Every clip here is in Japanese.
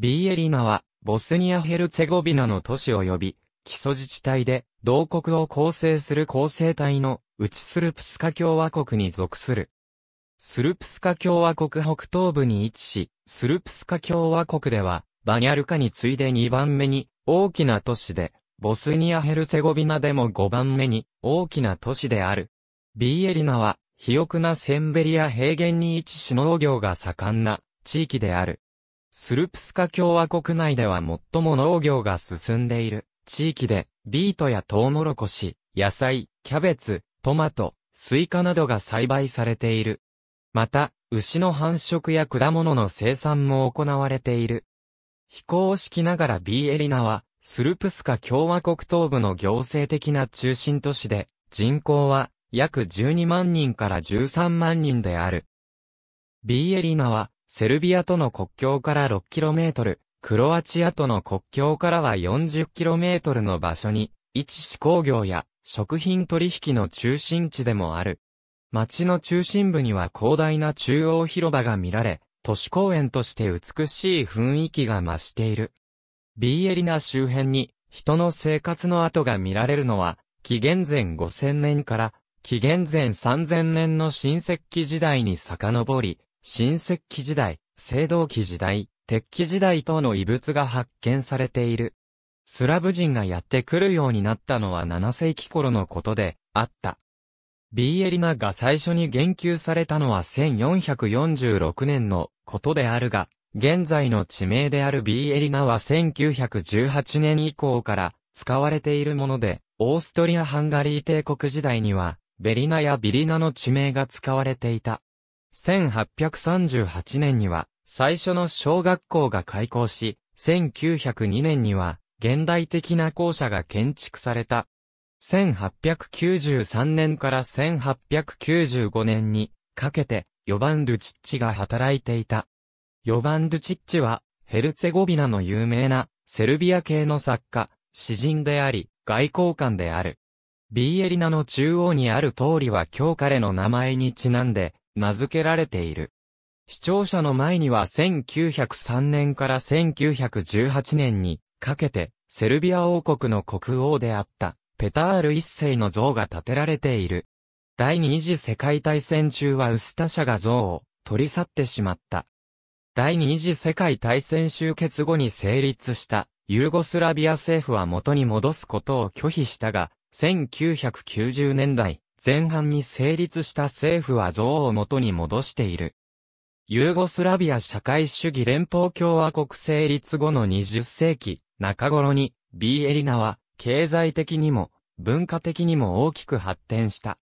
ビーエリナは、ボスニア・ヘルツェゴビナの都市及び、基礎自治体で、同国を構成する構成体の、ウチスルプスカ共和国に属する。スルプスカ共和国北東部に位置し、スルプスカ共和国では、バニャルカに次いで2番目に大きな都市で、ボスニア・ヘルツェゴビナでも5番目に大きな都市である。ビーエリナは、肥沃なセンベリア平原に位置し農業が盛んな地域である。スルプスカ共和国内では最も農業が進んでいる地域で、ビートやトウモロコシ、野菜、キャベツ、トマト、スイカなどが栽培されている。また、牛の繁殖や果物の生産も行われている。非公式ながらビーエリナは、スルプスカ共和国東部の行政的な中心都市で、人口は約12万人から13万人である。ビーエリナは、セルビアとの国境から 6km、クロアチアとの国境からは 40km の場所に、一市工業や食品取引の中心地でもある。町の中心部には広大な中央広場が見られ、都市公園として美しい雰囲気が増している。ビーエリナ周辺に人の生活の跡が見られるのは、紀元前5000年から紀元前3000年の新石器時代に遡り、新石器時代、青銅器時代、鉄器時代等の遺物が発見されている。スラブ人がやってくるようになったのは7世紀頃のことで、あった。ビーエリナが最初に言及されたのは1446年のことであるが、現在の地名であるビーエリナは1918年以降から使われているもので、オーストリア・ハンガリー帝国時代には、ベリナやビリナの地名が使われていた。1838年には、最初の小学校が開校し、1902年には、現代的な校舎が建築された。1893年から1895年にかけて、ヨバン・ドゥチッチが働いていた。ヨバン・ドゥチッチは、ヘルツェゴビナの有名な、セルビア系の作家、詩人であり、外交官である。ビーエリナの中央にある通りは今日彼の名前にちなんで、名付けられている。視聴者の前には1903年から1918年にかけてセルビア王国の国王であったペタール一世の像が建てられている。第二次世界大戦中はウスタ社が像を取り去ってしまった。第二次世界大戦終結後に成立したユーゴスラビア政府は元に戻すことを拒否したが、1990年代、前半に成立した政府は像を元に戻している。ユーゴスラビア社会主義連邦共和国成立後の20世紀中頃に、ビーエリナは、経済的にも、文化的にも大きく発展した。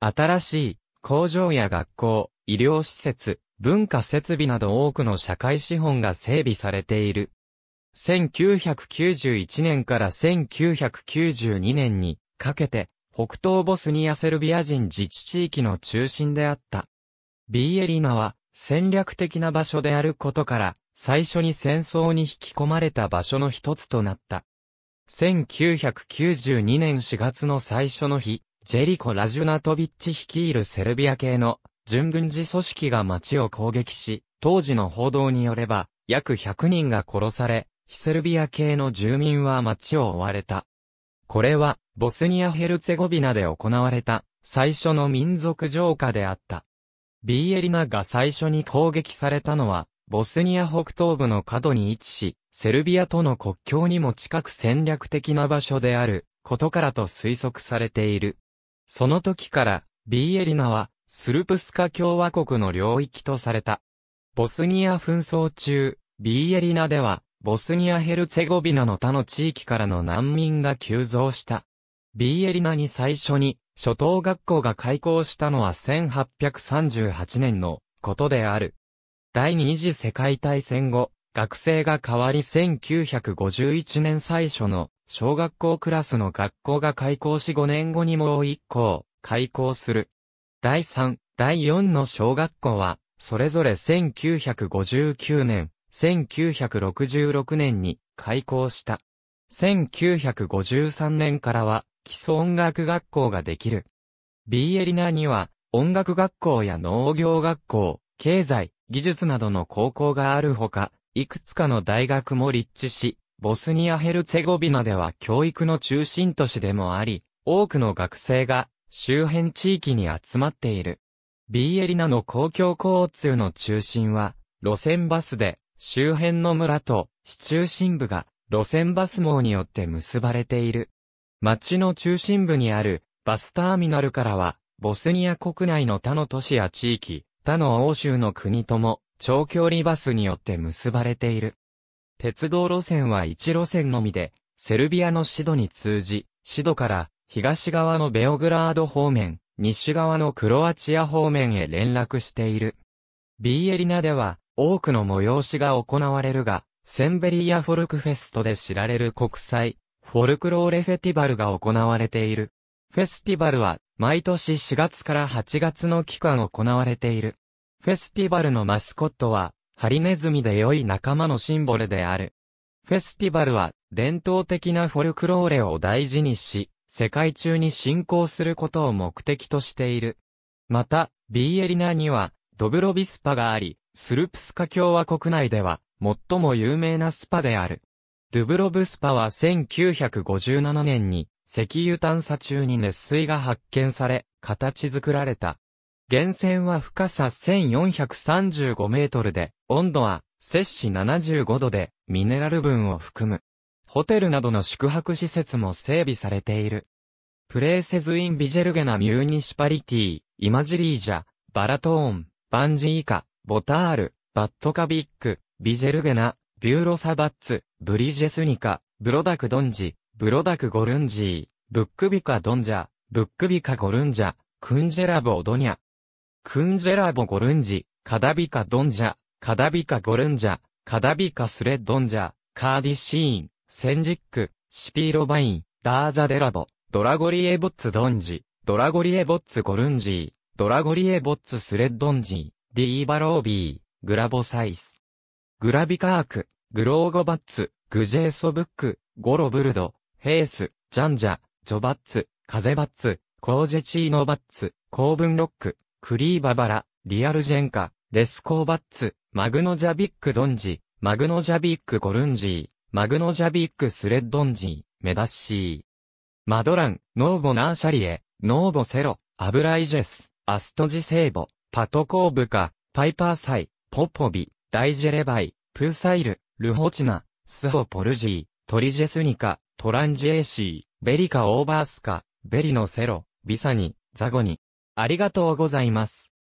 新しい、工場や学校、医療施設、文化設備など多くの社会資本が整備されている。1991年から1992年にかけて北東ボスニアセルビア人自治地域の中心であった。ビーエリナは戦略的な場所であることから、最初に戦争に引き込まれた場所の一つとなった。1992年4月の最初の日、ジェリコ・ラジュナトビッチ率いるセルビア系の準軍事組織が町を攻撃し、当時の報道によれば、約100人が殺され、非セルビア系の住民は町を追われた。これは、ボスニア・ヘルツェゴビナで行われた、最初の民族浄化であった。ビーエリナが最初に攻撃されたのは、ボスニア北東部の角に位置し、セルビアとの国境にも近く戦略的な場所である、ことからと推測されている。その時から、ビーエリナは、スルプスカ共和国の領域とされた。ボスニア紛争中、ビーエリナでは、ボスニア・ヘルツェゴビナの他の地域からの難民が急増した。ビーエリナに最初に初等学校が開校したのは1838年のことである。第二次世界大戦後、学生が変わり1951年最初の小学校クラスの学校が開校し5年後にもう1校開校する。第3、第4の小学校は、それぞれ1959年、1966年に開校した。1953年からは基礎音楽学校ができる。ビーエリナには音楽学校や農業学校、経済、技術などの高校があるほか、いくつかの大学も立地し、ボスニアヘルツェゴビナでは教育の中心都市でもあり、多くの学生が周辺地域に集まっている。ビーエリナの公共交通の中心は、路線バスで、周辺の村と市中心部が路線バス網によって結ばれている。町の中心部にあるバスターミナルからは、ボスニア国内の他の都市や地域、他の欧州の国とも長距離バスによって結ばれている。鉄道路線は1路線のみで、セルビアのシドに通じ、シドから東側のベオグラード方面、西側のクロアチア方面へ連絡している。ビーエリナでは、多くの催しが行われるが、センベリーアフォルクフェストで知られる国際、フォルクローレフェティバルが行われている。フェスティバルは、毎年4月から8月の期間行われている。フェスティバルのマスコットは、ハリネズミで良い仲間のシンボルである。フェスティバルは、伝統的なフォルクローレを大事にし、世界中に進行することを目的としている。また、ビーエリナには、ドブロビスパがあり、スルプスカ共和国内では、最も有名なスパである。ドゥブロブスパは1957年に、石油探査中に熱水が発見され、形作られた。源泉は深さ1435メートルで、温度は摂氏75度で、ミネラル分を含む。ホテルなどの宿泊施設も整備されている。プレーセズインビジェルゲナミューニシパリティ、イマジリージャ、バラトーン、バンジーカ、ボタール、バットカビック、ビジェルゲナ、ビューロサバッツ、ブリジェスニカ、ブロダクドンジ、ブロダクゴルンジー、ブックビカドンジャ、ブックビカゴルンジャ、クンジェラボドニャ。クンジェラボゴルンジ、カダビカドンジャ、カダビカゴルンジャ、カダビカスレッドンジャ、カーディシーン、センジック、シピーロバイン、ダーザデラボ、ドラゴリエボッツドンジ、ドラゴリエボッツゴルンジー、ドラゴリエボッツスレッドンジー。ディーバロービー、グラボサイス。グラビカーク、グローゴバッツ、グジェーソブック、ゴロブルド、ヘース、ジャンジャ、ジョバッツ、カゼバッツ、コージェチーノバッツ、コーブンロック、クリーババラ、リアルジェンカ、レスコーバッツ、マグノジャビックドンジ、マグノジャビックゴルンジー、マグノジャビックスレッドンジー、メダッシー。マドラン、ノーボナーシャリエ、ノーボセロ、アブライジェス、アストジセーボ、パトコーブカ、パイパーサイ、ポポビ、ダイジェレバイ、プーサイル、ルホチナ、スホポルジー、トリジェスニカ、トランジエーシー、ベリカオーバースカ、ベリノセロ、ビサニ、ザゴニ。ありがとうございます。